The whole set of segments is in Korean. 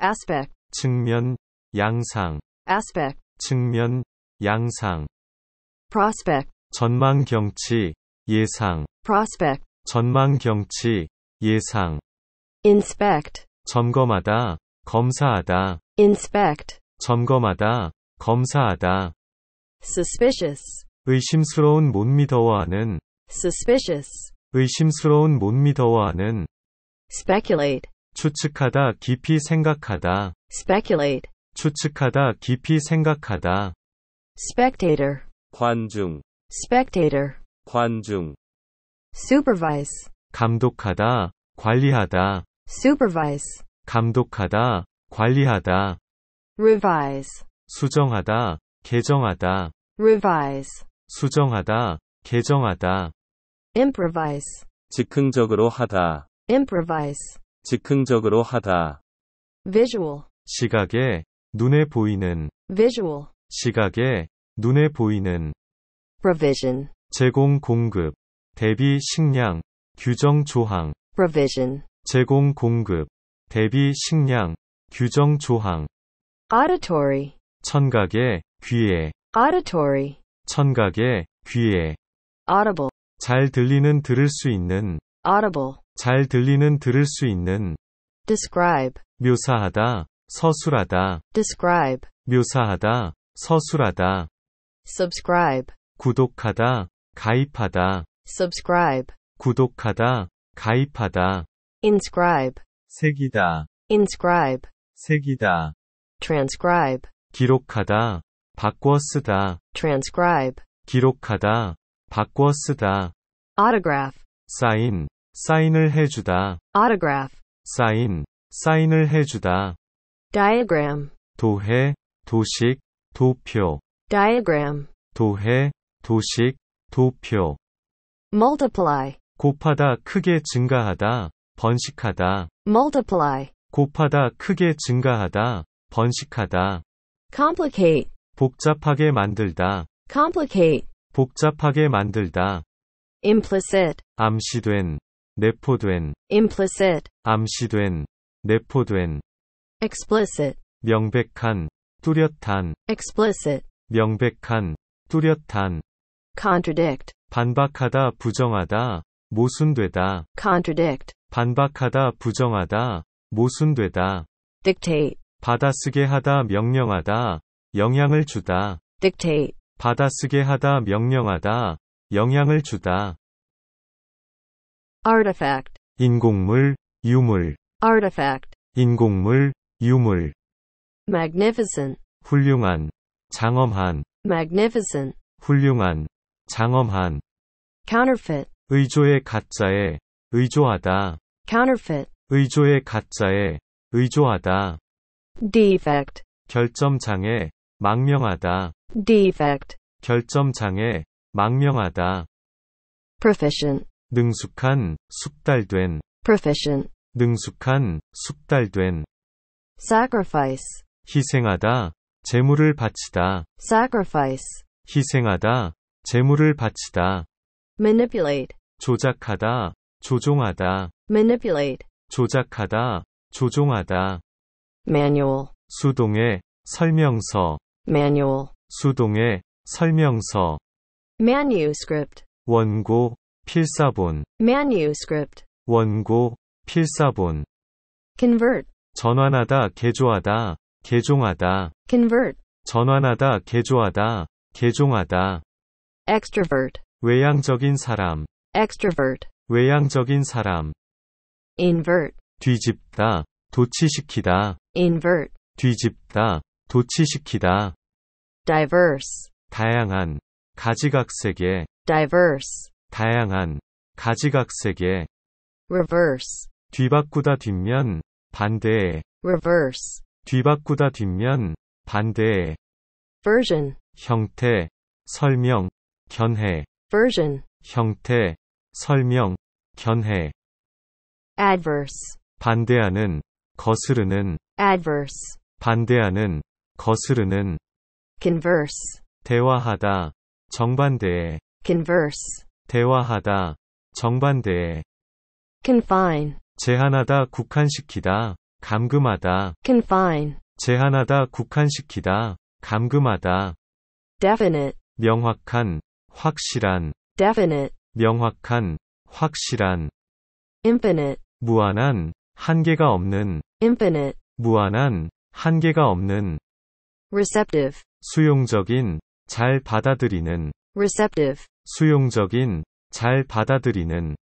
aspect 측면 양상 aspect 측면 양상 prospect 전망 경치 예상 prospect 전망 경치 예상 inspect 점검하다 검사하다 inspect 점검하다 검사하다 suspicious 의심스러운 못 믿어워하는 suspicious 의심스러운 못 믿어워하는 speculate 추측하다 깊이 생각하다 speculate 추측하다 깊이 생각하다 spectator 관중 spectator 관중 supervise 감독하다 관리하다 supervise 감독하다 관리하다 revise 수정하다 개정하다 revise 수정하다 개정하다 improvise 즉흥적으로 하다 improvise 즉흥적으로 하다. visual 시각에 눈에 보이는 visual 시각에 눈에 보이는 revision 제공 공급 대비 식량 규정 조항 revision 제공 공급 대비 식량 규정 조항 auditory 청각에 귀에 auditory 청각에 귀에 audible 잘 들리는 들을 수 있는 audible. 잘 들리는 들을 수 있는 describe. 묘사하다, 서술하다. describe. 묘사하다, 서술하다. subscribe. 구독하다, 가입하다. subscribe. 구독하다, 가입하다. inscribe. 새기다. inscribe. 새기다. transcribe. 기록하다, 바꿔 쓰다. transcribe. 기록하다, 바꿔 쓰다. autograph. 사인, 사인을 해주다. autograph. 사인, 사인을 해주다. diagram. 도해, 도식, 도표. diagram. 도해, 도식, 도표. multiply. 곱하다 크게 증가하다, 번식하다. multiply. 곱하다 크게 증가하다, 번식하다. complicate. 복잡하게 만들다. complicate. 복잡하게 만들다. implicit. 암시된, 내포된 implicit 암시된 내포된 explicit 명백한 뚜렷한 explicit 명백한 뚜렷한 contradict 반박하다 부정하다 모순되다 contradict 반박하다 부정하다 모순되다 dictate 받아쓰게 하다 명령하다 영향을 주다 dictate 받아쓰게 하다 명령하다 영향을 주다 artifact 인공물 유물 artifact 인공물 유물 magnificent 훌륭한 장엄한 magnificent 훌륭한 장엄한 counterfeit 의조의 가짜에 의조하다 counterfeit 의조의 가짜에 의조하다 defect 결점 장애 망명하다 defect 결점 장애 망명하다 proficient 능숙한, 숙달된 proficient 능숙한, 숙달된 sacrifice 희생하다, 재물을 바치다 sacrifice 희생하다, 재물을 바치다 manipulate 조작하다, 조종하다 manipulate 조작하다, 조종하다 manual 수동의 설명서 manual 수동의 설명서 manuscript 원고 필사본 manuscript 원고 필사본 convert 전환하다 개조하다 개종하다 convert 전환하다 개조하다 개종하다 extrovert 외향적인 사람 extrovert 외향적인 사람 invert 뒤집다 도치시키다 invert 뒤집다 도치시키다 diverse 다양한 가지각색의 diverse 다양한 가지각색의 reverse 뒤바꾸다 뒷면 반대의 reverse 뒤바꾸다 뒷면 반대의 version 형태 설명 견해 version 형태 설명 견해 adverse 반대하는 거스르는 adverse 반대하는 거스르는 converse 대화하다 정반대의 converse 대화하다, 정반대에 confine, 제한하다 국한시키다, 감금하다 confine, 제한하다 국한시키다, 감금하다 definite, 명확한, 확실한 definite, 명확한, 확실한 infinite, 무한한, 한계가 없는 infinite, 무한한, 한계가 없는 receptive, 수용적인, 잘 받아들이는 receptive, 수용적인, 잘 받아들이는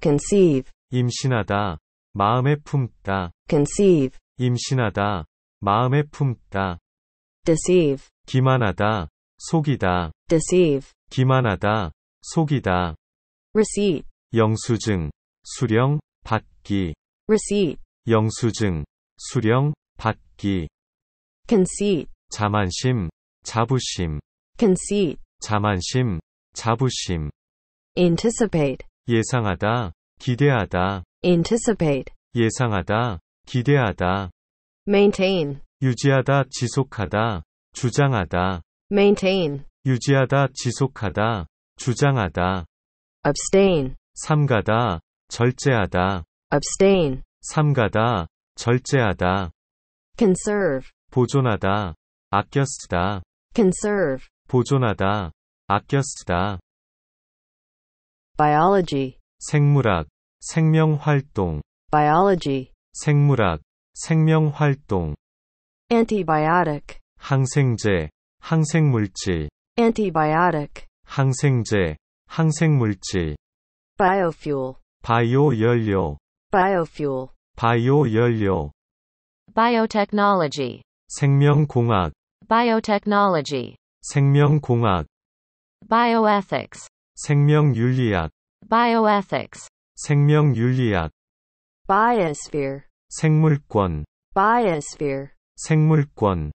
conceive 임신하다, 마음에 품다 conceive 임신하다, 마음에 품다 deceive 기만하다, 속이다 deceive 기만하다, 속이다 receipt 영수증, 수령, 받기 receipt 영수증, 수령, 받기 conceit 자만심, 자부심 conceit 자만심, 자부심 anticipate 예상하다 기대하다 anticipate 예상하다 기대하다 maintain 유지하다 지속하다 주장하다 maintain 유지하다 지속하다 주장하다 abstain 삼가다 절제하다 abstain 삼가다 절제하다 conserve 보존하다 아껴 쓰다 conserve 보존하다 아껴 쓰다. biology, 생물학, 생명활동, biology, 생물학, 생명활동, antibiotic, 항생제, 항생물질, antibiotic, 항생제, 항생물질, biofuel, 바이오 연료, biofuel, 바이오 연료, biotechnology, 생명공학, biotechnology, 생명공학, bioethics 생명윤리학 bioethics 생명윤리학 biosphere 생물권 biosphere 생물권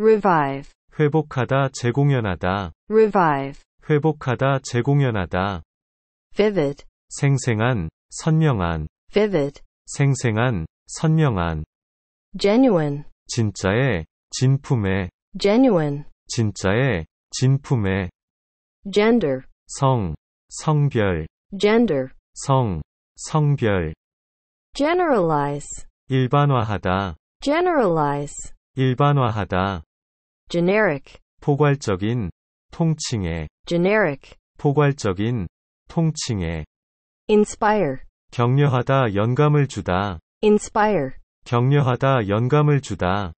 revive 회복하다 재공연하다 revive 회복하다 재공연하다 vivid 생생한 선명한 vivid 생생한 선명한 genuine 진짜의 진품의 genuine 진짜의 진품의 gender 성 성별 gender 성 성별 generalize 일반화하다 generalize 일반화하다 generic 포괄적인 통칭의 generic 포괄적인 통칭의 inspire 격려하다 영감을 주다 inspire 격려하다 영감을 주다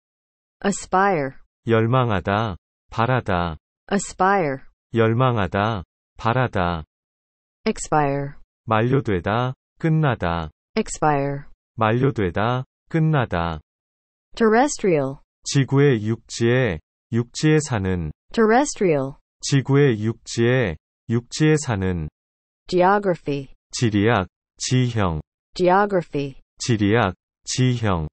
aspire 열망하다 바라다 aspire 열망하다, 바라다. expire. 만료되다, 끝나다. expire. 만료되다, 끝나다. terrestrial. 지구의 육지에, 육지에 사는. terrestrial. 지구의 육지에, 육지에 사는. geography. 지리학, 지형. geography. 지리학, 지형.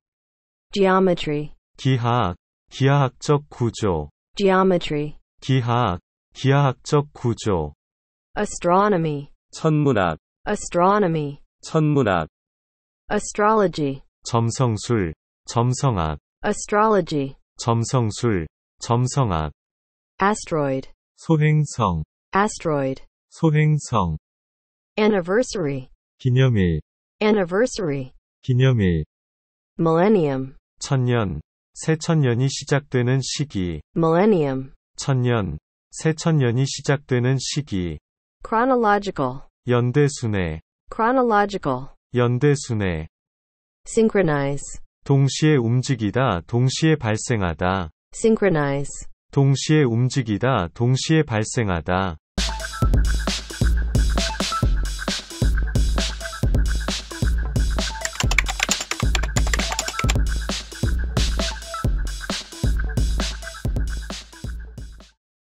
geometry. 기하학, 기하학적 구조. geometry. 기하학, 기하학적 구조 astronomy 천문학 astronomy 천문학 astrology 점성술 점성학 astrology 점성술 점성학 asteroid 소행성 asteroid 소행성 anniversary 기념일 anniversary 기념일 millennium 천년 새천년이 시작되는 시기 millennium 천년 새천년이 시작되는 시기. chronological 연대순회. chronological 연대순회. synchronize 동시에 움직이다, 동시에 발생하다. synchronize 동시에 움직이다, 동시에 발생하다.